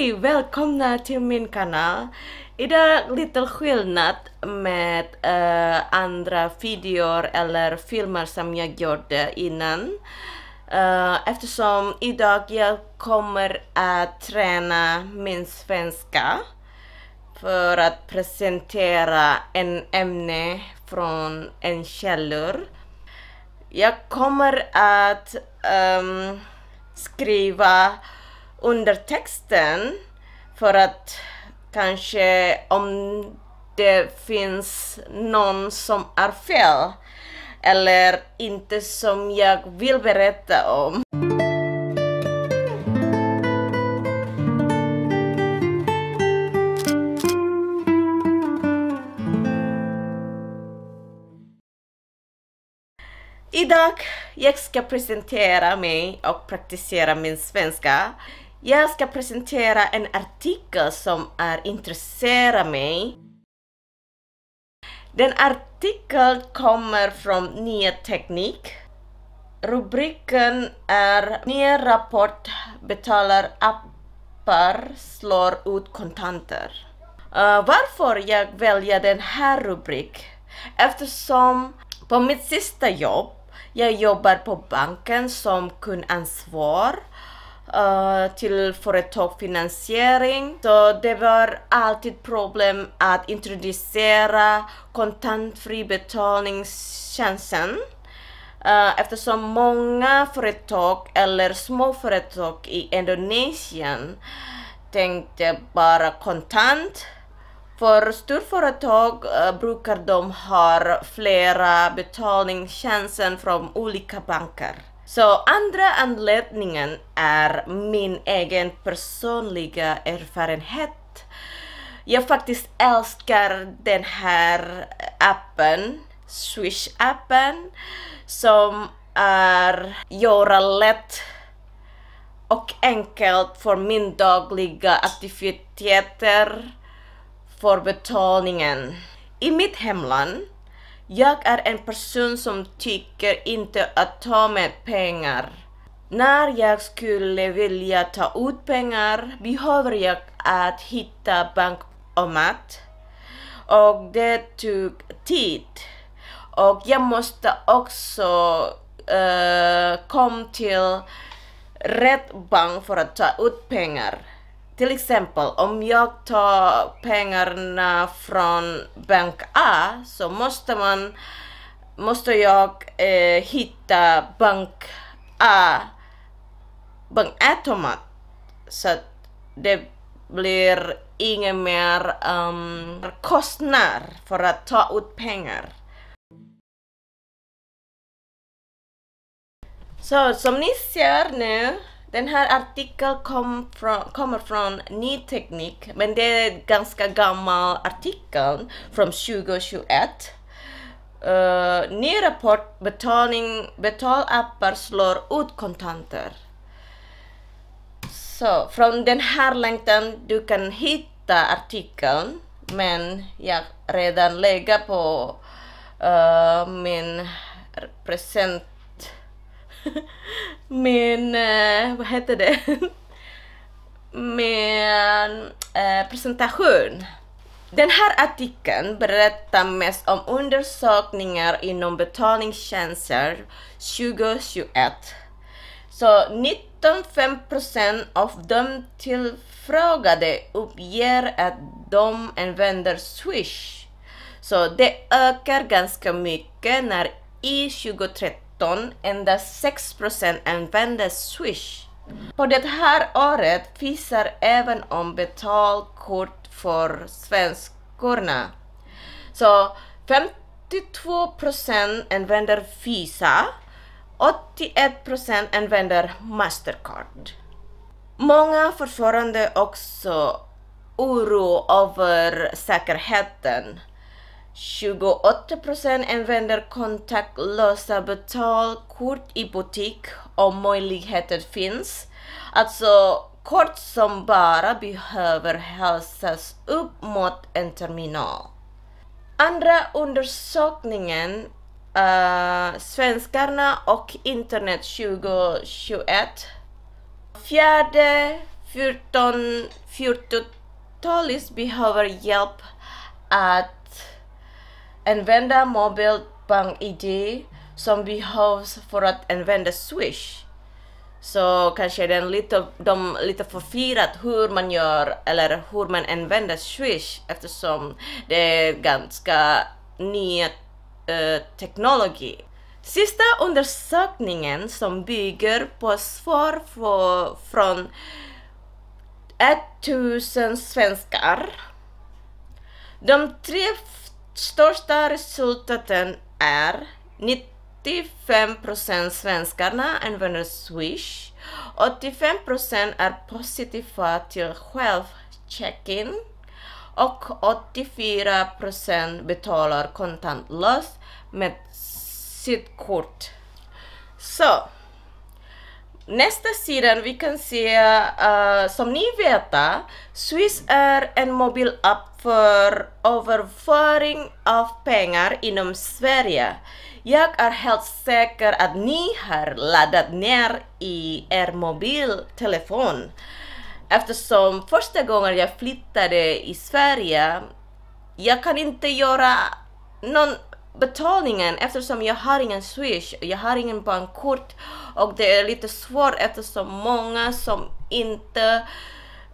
Hej! Välkomna till min kanal! Idag är lite skillnad med uh, andra videor eller filmer som jag gjorde innan. Uh, eftersom idag jag kommer att träna min svenska för att presentera en ämne från en källor. Jag kommer att um, skriva undertexten för att kanske om det finns någon som är fel eller inte som jag vill berätta om. Idag jag ska presentera mig och praktisera min svenska. Jag ska presentera en artikel som är intresserar mig. Den artikeln kommer från Nya Teknik. Rubriken är Nya rapport betalar appar slår ut kontanter. Uh, varför jag väljer den här rubriken? Eftersom på mitt sista jobb, jag jobbar på banken som kundansvar uh, till företagsfinansiering. Så det var alltid problem att introducera kontantfri betalningstjänsten eh, eftersom många företag eller småföretag i Indonesien tänkte bara kontant. För storföretag eh, brukar de ha flera betalningstjänster från olika banker. Så andra anledningen är min egen personliga erfarenhet. Jag faktiskt älskar den här appen, Swish-appen, som är göra lätt och enkelt för min dagliga aktiviteter för betalningen. I mitt hemland jag är en person som tycker inte att ta med pengar. När jag skulle vilja ta ut pengar behöver jag att hitta bankomat och det tog tid. Och jag måste också uh, eh, komma till rätt bank för att ta ut pengar till exempel om jag tar pengarna från bank A så måste man måste jag eh, hitta bank A bank A-tomat så att det blir ingen mer um, kostnad för att ta ut pengar. Så som ni ser nu den här artikeln kom från, kommer från Ny Teknik, men det är en ganska gammal artikel från 2021. Uh, eh, ny rapport betalning, betalappar slår ut kontanter. Så från den här länken du kan hitta artikeln, men jag redan lägger på uh, min present min, eh, vad heter det? min eh, presentation. Den här artikeln berättar mest om undersökningar inom betalningstjänster 2021. Så 19,5% av de tillfrågade uppger att de använder Swish. Så det ökar ganska mycket när i 2030 2017 endast 6 procent använde Swish. På det här året visar även om betalkort för svenskorna. Så 52 använder Visa, 81 använder Mastercard. Många fortfarande också oro över säkerheten. 28 använder kontaktlösa betalkort i butik om möjligheten finns. Alltså kort som bara behöver hälsas upp mot en terminal. Andra undersökningen uh, Svenskarna och internet 2021 Fjärde 14 40 talist behöver hjälp att använda mobil bank-id som behövs för att använda Swish. Så kanske den lite, de lite förvirrat hur man gör eller hur man använder Swish eftersom det är ganska ny eh, teknologi. Sista undersökningen som bygger på svar för, från 1000 svenskar. De tre Största resultaten är 95 svenskarna använder Swish, 85 är positiva till självcheck-in och 84 betalar kontantlöst med sitt kort. Så Nästa sidan vi kan se, uh, som ni vet, eh, Swiss är en mobilapp för överföring av pengar inom Sverige. Jag är helt säker att ni har laddat ner i er mobiltelefon. Eftersom första gången jag flyttade i Sverige, jag kan inte göra någon betalningen, eftersom jag har ingen swish, jag har ingen bankkort och det är lite svårt eftersom många som inte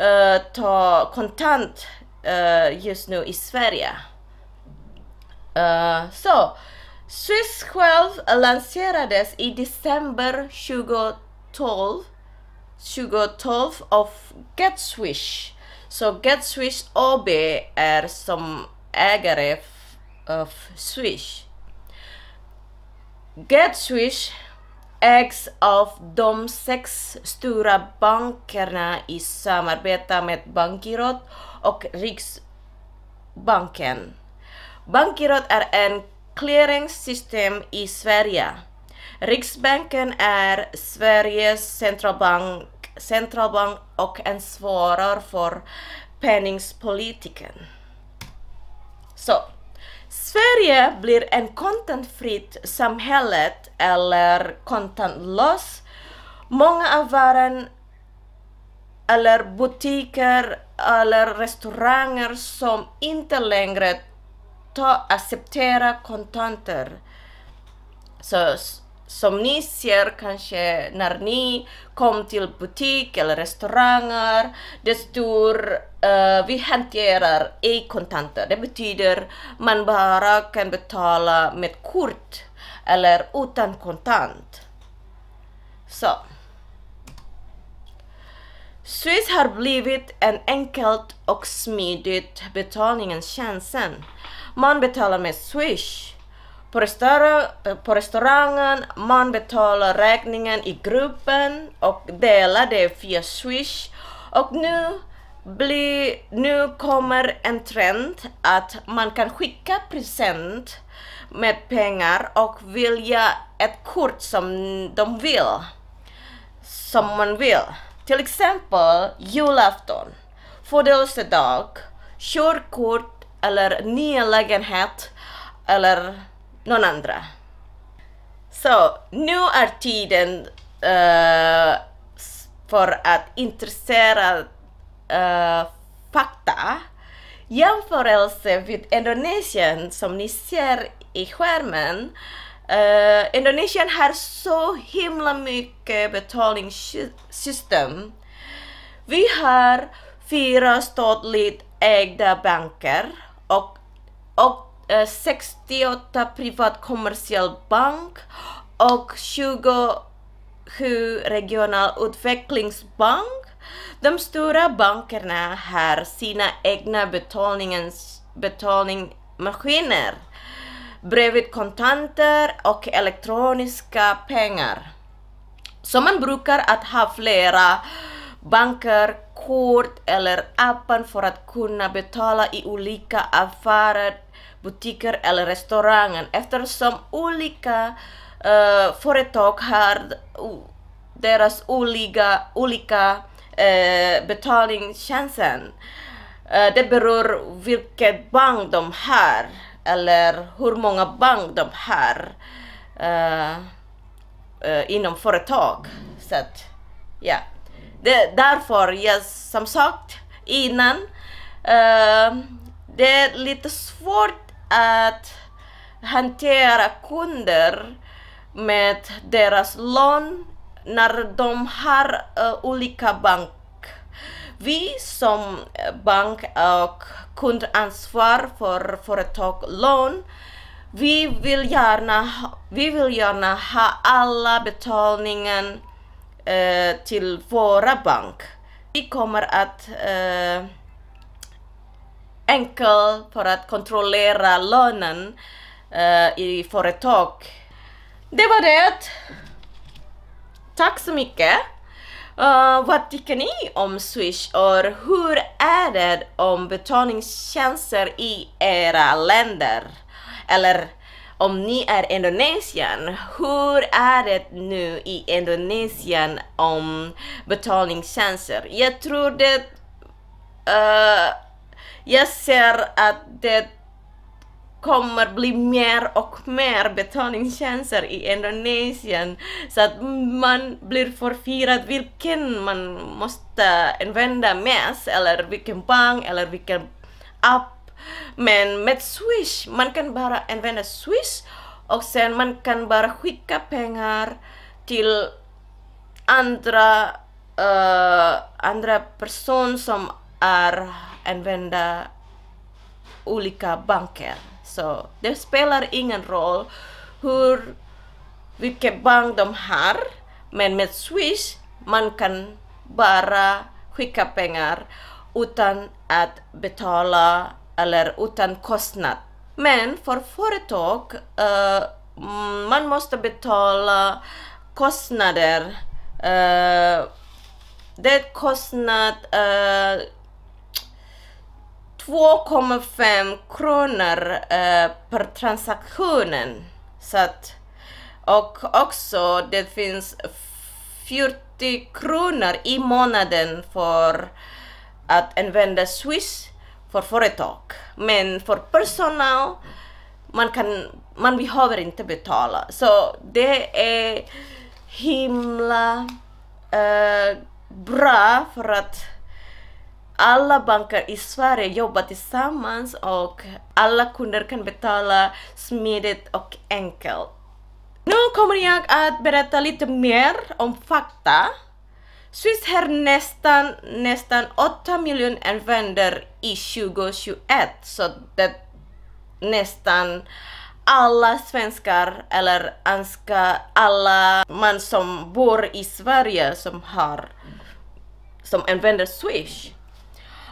uh, tar kontant uh, just nu i Sverige. Uh, så, so, Swiss 12 lanserades i december 2012, 2012 av GetSwish. Så so, GetSwish AB är som ägare of swish. Get swish. ex of dom sex stura bankerna i samarbete med bankirot och Riksbanken. Bankirot är en clearingsystem i Sverige. Riksbanken är Sveriges centralbank, centralbank och ansvarar för penningspolitiken. Så Sverige blir en contentfritt samhälle eller contentlös. Många av våra eller butiker eller restauranger som inte längre accepterar kontanter. Så som ni ser kanske när ni kom till butik eller restauranger, det står uh, eh, vi hanterar ej kontanter. Det betyder man bara kan betala med kort eller utan kontant. Så. Swish har blivit en enkelt och smidigt betalningstjänst. Man betalar med Swish på, restaurang, på restaurangen, man betalar räkningen i gruppen och delar det via Swish. Och nu, blir, nu kommer en trend att man kan skicka present med pengar och vilja ett kort som de vill. Som man vill. Till exempel julafton, födelsedag, körkort eller ny lägenhet eller någon andra. Så nu är tiden uh, för att intressera uh, fakta. Jämförelse med Indonesien som ni ser i skärmen. Uh, Indonesien har så himla mycket betalningssystem. Vi har fyra statligt ägda banker och, och 68 eh, privatkommersiell bank och 27 regional utvecklingsbank. De stora bankerna har sina egna betalningens, betalningsmaskiner bredvid kontanter och elektroniska pengar. Så man brukar att ha flera banker kort eller appen för att kunna betala i olika affärer, butiker eller restauranger eftersom olika uh, företag har deras olika, olika uh, eh, betalningstjänster. Uh, eh, det beror vilket bank de har eller hur många bank de har uh, inom företag. Så att, Yeah. Det, därför, jag, som sagt innan, uh, det är lite svårt att hantera kunder med deras lån när de har uh, olika bank. Vi som bank och kundansvar för företagslån, vi vill gärna, vi vill gärna ha alla betalningar eh, till våra bank. Vi kommer att eh, enkel för att kontrollera lönen eh, i företag. Det var det. Tack så mycket. Uh, vad tycker ni om Swish och hur är det om betalningstjänster i era länder? Eller om ni är Indonesien, hur är det nu i Indonesien om betalningstjänster? Jag tror det... Uh, jag ser att det kommer bli mer och mer betalningstjänster i Indonesien så att man blir förvirrad vilken man måste använda mest eller vilken bank eller vilken app men med Swish, man kan bara använda Swish och sen man kan bara skicka pengar till andra, uh, andra person som är använda olika banker. Så det spelar ingen roll hur, vilken bank de har, men med Swish man kan bara skicka pengar utan att betala eller utan kostnad. Men för företag, uh, man måste betala kostnader. Uh, det kostar uh, 2,5 kronor uh, per transaktionen. Så att, och också det finns 40 kronor i månaden för att använda Swish för företag. Men för personal, man, kan, man behöver inte betala. Så det är himla eh, bra för att alla banker i Sverige jobbar tillsammans och alla kunder kan betala smidigt och enkelt. Nu kommer jag att berätta lite mer om fakta Swiss har nästan, nästan 8 miljoner användare i 2021, så det nästan alla svenskar eller önska alla man som bor i Sverige som har som använder Swish.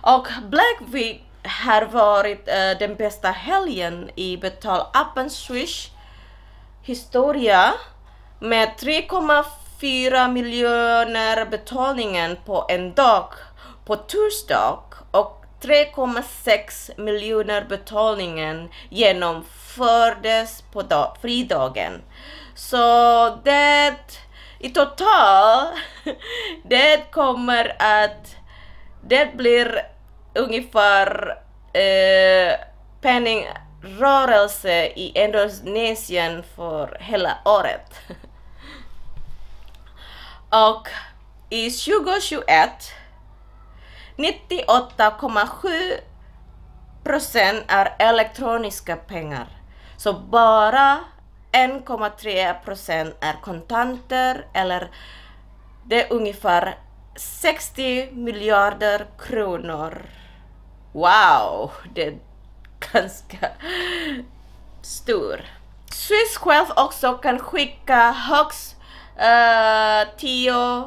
Och Black Week har varit uh, den bästa helgen i betalappen Swish historia med 3,5 4 miljoner betalningen på en dag på torsdag och 3,6 miljoner betalningen genomfördes på dag, fridagen. Så det i total, det kommer att, det blir ungefär eh, penningrörelse i Indonesien för hela året. och i 2021 98,7 procent är elektroniska pengar. Så bara 1,3 procent är kontanter eller det är ungefär 60 miljarder kronor. Wow, det är ganska stor. Swiss själv också kan skicka högst 10 eh,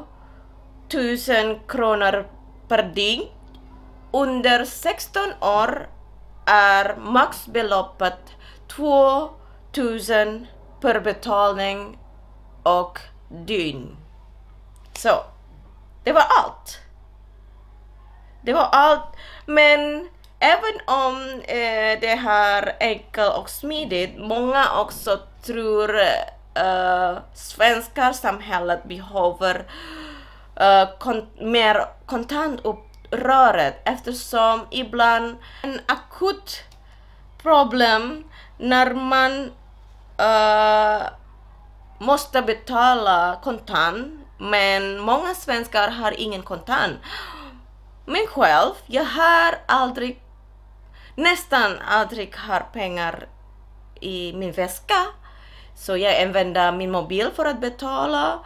000 kronor per dygn. Under 16 år är maxbeloppet 2 000 per betalning och dygn. Så, det var allt. Det var allt. Men även om eh, det här är enkelt och smidigt, många också tror eh, uh, svenskar samhället behöver uh, kon mer kontantupprörelse eftersom ibland en akut problem när man uh, måste betala kontant men många svenskar har ingen kontant. Men själv, jag har aldrig, nästan aldrig har pengar i min väska. Så jag använder min mobil för att betala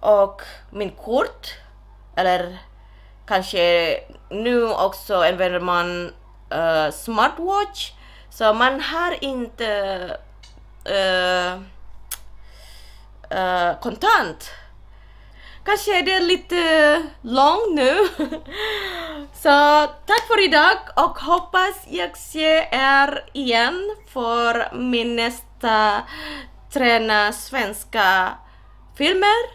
och min kort eller kanske nu också använder man uh, smartwatch så man har inte uh, uh, kontant. Kanske är det lite långt nu. så tack för idag och hoppas jag ser er igen för min nästa fortsätta träna svenska filmer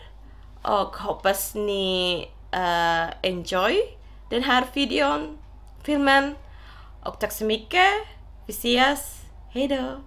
och hoppas ni uh, enjoy den här videon, filmen. Och tack så mycket. Vi ses. Hejdå!